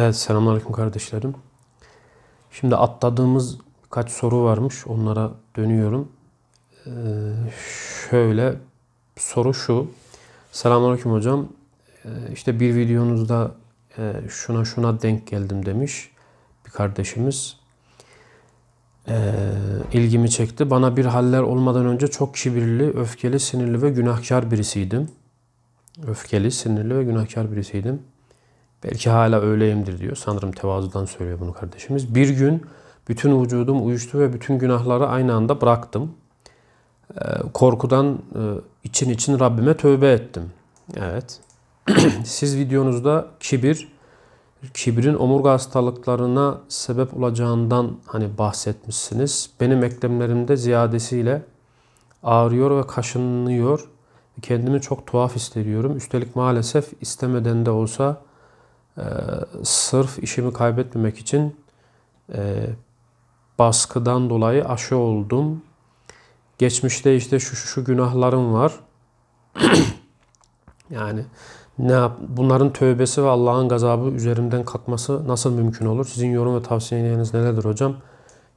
Evet selamünaleyküm kardeşlerim. Şimdi atladığımız kaç soru varmış onlara dönüyorum. Ee, şöyle soru şu. Selamünaleyküm hocam. Ee, işte bir videonuzda e, şuna şuna denk geldim demiş bir kardeşimiz. Ee, ilgimi çekti. Bana bir haller olmadan önce çok kibirli, öfkeli, sinirli ve günahkar birisiydim. Öfkeli, sinirli ve günahkar birisiydim. Belki hala öyleyimdir diyor. Sanırım tevazudan söylüyor bunu kardeşimiz. Bir gün bütün vücudum uyuştu ve bütün günahları aynı anda bıraktım. Ee, korkudan e, için için Rabbime tövbe ettim. Evet. Siz videonuzda kibir, kibrin omurga hastalıklarına sebep olacağından hani bahsetmişsiniz. Benim eklemlerimde ziyadesiyle ağrıyor ve kaşınıyor. Kendimi çok tuhaf hissediyorum. Üstelik maalesef istemeden de olsa ee, sırf işimi kaybetmemek için e, baskıdan dolayı aşı oldum. Geçmişte işte şu şu, şu günahlarım var. yani ne yap bunların tövbesi ve Allah'ın gazabı üzerimden kalkması nasıl mümkün olur? Sizin yorum ve tavsiyeleriniz nelerdir hocam?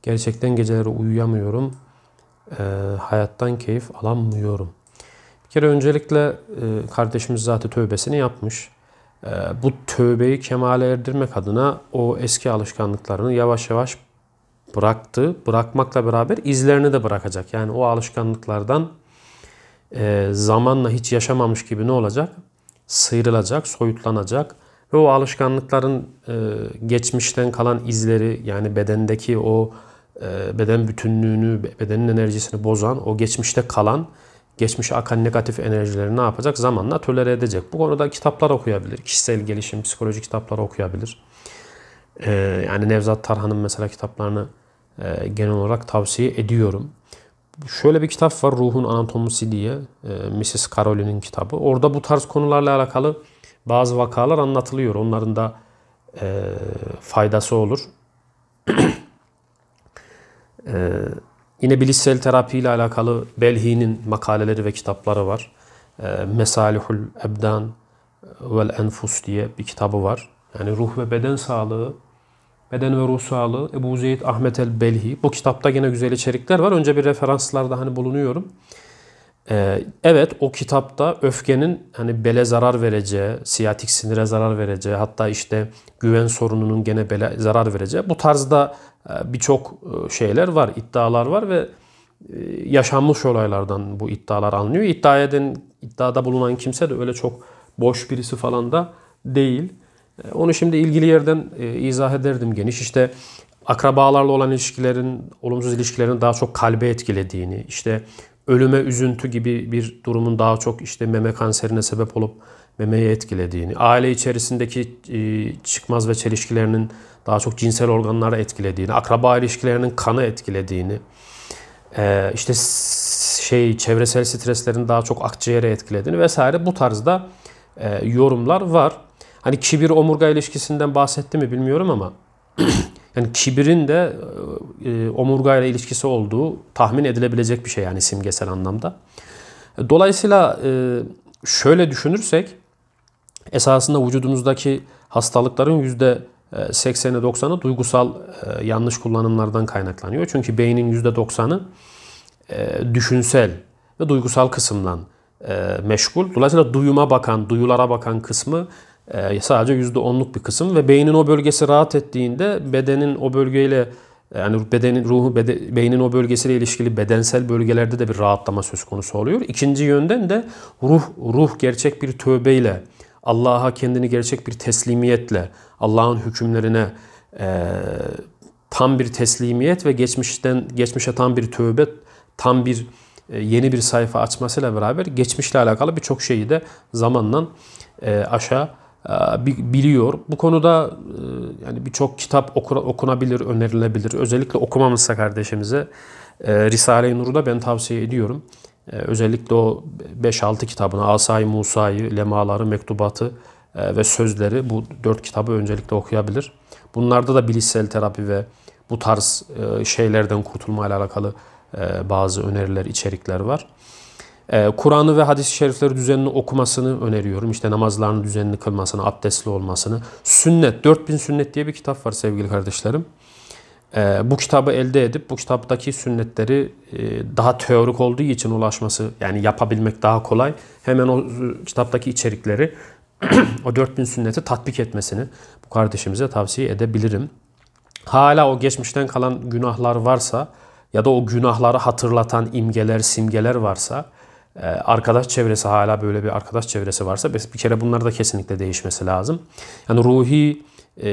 Gerçekten geceleri uyuyamıyorum. E, hayattan keyif alamıyorum. Bir kere öncelikle e, kardeşimiz zaten tövbesini yapmış. Ee, bu tövbeyi kemale erdirmek adına o eski alışkanlıklarını yavaş yavaş bıraktı. Bırakmakla beraber izlerini de bırakacak. Yani o alışkanlıklardan e, zamanla hiç yaşamamış gibi ne olacak? Sıyrılacak, soyutlanacak ve o alışkanlıkların e, geçmişten kalan izleri yani bedendeki o e, beden bütünlüğünü, bedenin enerjisini bozan, o geçmişte kalan geçmişe akan negatif enerjileri ne yapacak? Zamanla tölere edecek. Bu konuda kitaplar okuyabilir. Kişisel gelişim, psikoloji kitapları okuyabilir. Ee, yani Nevzat Tarhan'ın mesela kitaplarını e, genel olarak tavsiye ediyorum. Şöyle bir kitap var Ruhun Anatomisi diye e, Mrs. Caroline'in kitabı. Orada bu tarz konularla alakalı bazı vakalar anlatılıyor. Onların da e, faydası olur. e, Yine bilişsel terapi ile alakalı Belhi'nin makaleleri ve kitapları var. Ee, Mesalihul Ebdan vel Enfus diye bir kitabı var. Yani ruh ve beden sağlığı, beden ve ruh sağlığı Ebu Zeyd Ahmet el Belhi. Bu kitapta yine güzel içerikler var. Önce bir referanslarda hani bulunuyorum. Ee, evet o kitapta öfkenin hani bele zarar vereceği, siyatik sinire zarar vereceği hatta işte güven sorununun gene bele zarar vereceği bu tarzda ee, birçok e, şeyler var, iddialar var ve e, yaşanmış olaylardan bu iddialar anlıyor. İddia eden, iddiada bulunan kimse de öyle çok boş birisi falan da değil. Ee, onu şimdi ilgili yerden e, izah ederdim geniş. İşte akrabalarla olan ilişkilerin, olumsuz ilişkilerin daha çok kalbe etkilediğini, işte ölüme üzüntü gibi bir durumun daha çok işte meme kanserine sebep olup memeyi etkilediğini, aile içerisindeki e, çıkmaz ve çelişkilerinin daha çok cinsel organlara etkilediğini, akraba ilişkilerinin kanı etkilediğini, e, işte şey çevresel streslerin daha çok akciğere etkilediğini vesaire bu tarzda e, yorumlar var. Hani kibir omurga ilişkisinden bahsetti mi bilmiyorum ama yani kibirin de omurga ile ilişkisi olduğu tahmin edilebilecek bir şey yani simgesel anlamda. Dolayısıyla şöyle düşünürsek esasında vücudumuzdaki hastalıkların yüzde 80'i e, 90'ı duygusal e, yanlış kullanımlardan kaynaklanıyor. Çünkü beynin yüzde 90'ı e, düşünsel ve duygusal kısımdan meşgul. Dolayısıyla duyuma bakan, duyulara bakan kısmı sadece yüzde onluk bir kısım ve beynin o bölgesi rahat ettiğinde bedenin o bölgeyle yani bedenin ruhu bede, beynin o bölgesiyle ilişkili bedensel bölgelerde de bir rahatlama söz konusu oluyor. İkinci yönden de ruh ruh gerçek bir tövbeyle Allah'a kendini gerçek bir teslimiyetle, Allah'ın hükümlerine e, tam bir teslimiyet ve geçmişten geçmişe tam bir tövbe, tam bir e, yeni bir sayfa açmasıyla beraber geçmişle alakalı birçok şeyi de zamanla e, aşağı e, biliyor. Bu konuda e, yani birçok kitap okunabilir, önerilebilir. Özellikle okumamışsa kardeşimize e, Risale-i Nur'u da ben tavsiye ediyorum. Ee, özellikle o 5-6 kitabını, Asay Musa'yı, Lemaları, Mektubatı e, ve Sözleri bu 4 kitabı öncelikle okuyabilir. Bunlarda da bilişsel terapi ve bu tarz e, şeylerden kurtulma ile alakalı e, bazı öneriler, içerikler var. Kur'an'ı ve hadis-i şerifleri düzenli okumasını öneriyorum. İşte namazlarını düzenli kılmasını, abdestli olmasını. Sünnet, 4000 sünnet diye bir kitap var sevgili kardeşlerim e, bu kitabı elde edip bu kitaptaki sünnetleri e, daha teorik olduğu için ulaşması yani yapabilmek daha kolay. Hemen o kitaptaki içerikleri o 4000 sünneti tatbik etmesini bu kardeşimize tavsiye edebilirim. Hala o geçmişten kalan günahlar varsa ya da o günahları hatırlatan imgeler, simgeler varsa e, arkadaş çevresi hala böyle bir arkadaş çevresi varsa bir kere bunlar da kesinlikle değişmesi lazım. Yani ruhi e,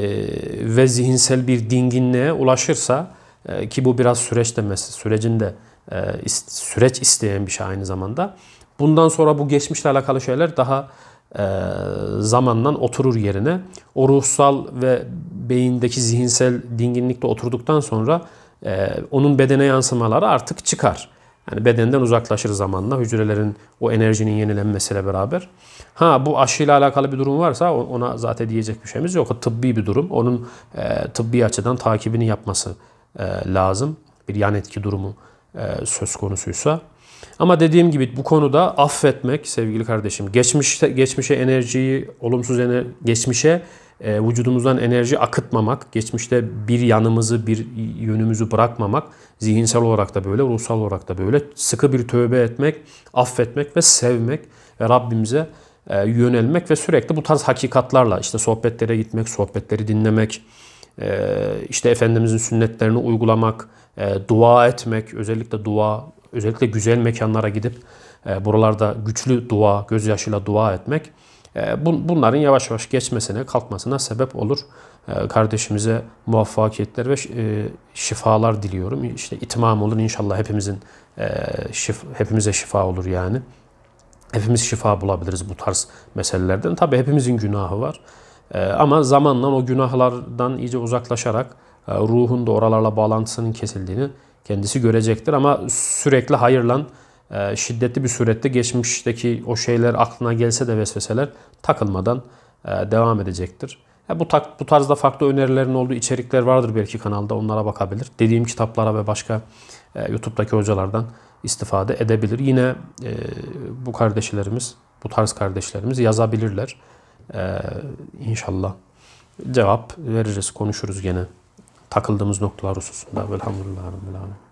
ve zihinsel bir dinginliğe ulaşırsa e, ki bu biraz süreç demesi, sürecinde e, süreç isteyen bir şey aynı zamanda. Bundan sonra bu geçmişle alakalı şeyler daha zamandan oturur yerine. O ruhsal ve beyindeki zihinsel dinginlikte oturduktan sonra onun bedene yansımaları artık çıkar. Yani bedenden uzaklaşır zamanla hücrelerin o enerjinin yenilenmesiyle beraber. Ha bu aşıyla alakalı bir durum varsa ona zaten diyecek bir şeyimiz yok. O tıbbi bir durum. Onun e, tıbbi açıdan takibini yapması e, lazım. Bir yan etki durumu e, söz konusuysa. Ama dediğim gibi bu konuda affetmek sevgili kardeşim geçmişte geçmişe enerjiyi olumsuz enerji geçmişe e, vücudumuzdan enerji akıtmamak, geçmişte bir yanımızı, bir yönümüzü bırakmamak, zihinsel olarak da böyle, ruhsal olarak da böyle sıkı bir tövbe etmek, affetmek ve sevmek ve Rabbimize e, yönelmek ve sürekli bu tarz hakikatlarla işte sohbetlere gitmek, sohbetleri dinlemek, e, işte Efendimizin sünnetlerini uygulamak, e, dua etmek, özellikle dua, özellikle güzel mekanlara gidip e, buralarda güçlü dua, gözyaşıyla dua etmek ee, bunların yavaş yavaş geçmesine, kalkmasına sebep olur. Ee, kardeşimize muvaffakiyetler ve e, şifalar diliyorum. İşte itimam olur inşallah hepimizin e, şif, hepimize şifa olur yani. Hepimiz şifa bulabiliriz bu tarz meselelerden. Tabi hepimizin günahı var. Ee, ama zamanla o günahlardan iyice uzaklaşarak e, ruhun da oralarla bağlantısının kesildiğini kendisi görecektir. Ama sürekli hayırlan ee, şiddetli bir surette geçmişteki o şeyler aklına gelse de vesveseler takılmadan e, devam edecektir. bu, bu tarzda farklı önerilerin olduğu içerikler vardır belki kanalda onlara bakabilir. Dediğim kitaplara ve başka e, YouTube'daki hocalardan istifade edebilir. Yine e, bu kardeşlerimiz, bu tarz kardeşlerimiz yazabilirler. İnşallah cevap veririz, konuşuruz gene takıldığımız noktalar hususunda. Velhamdülillah.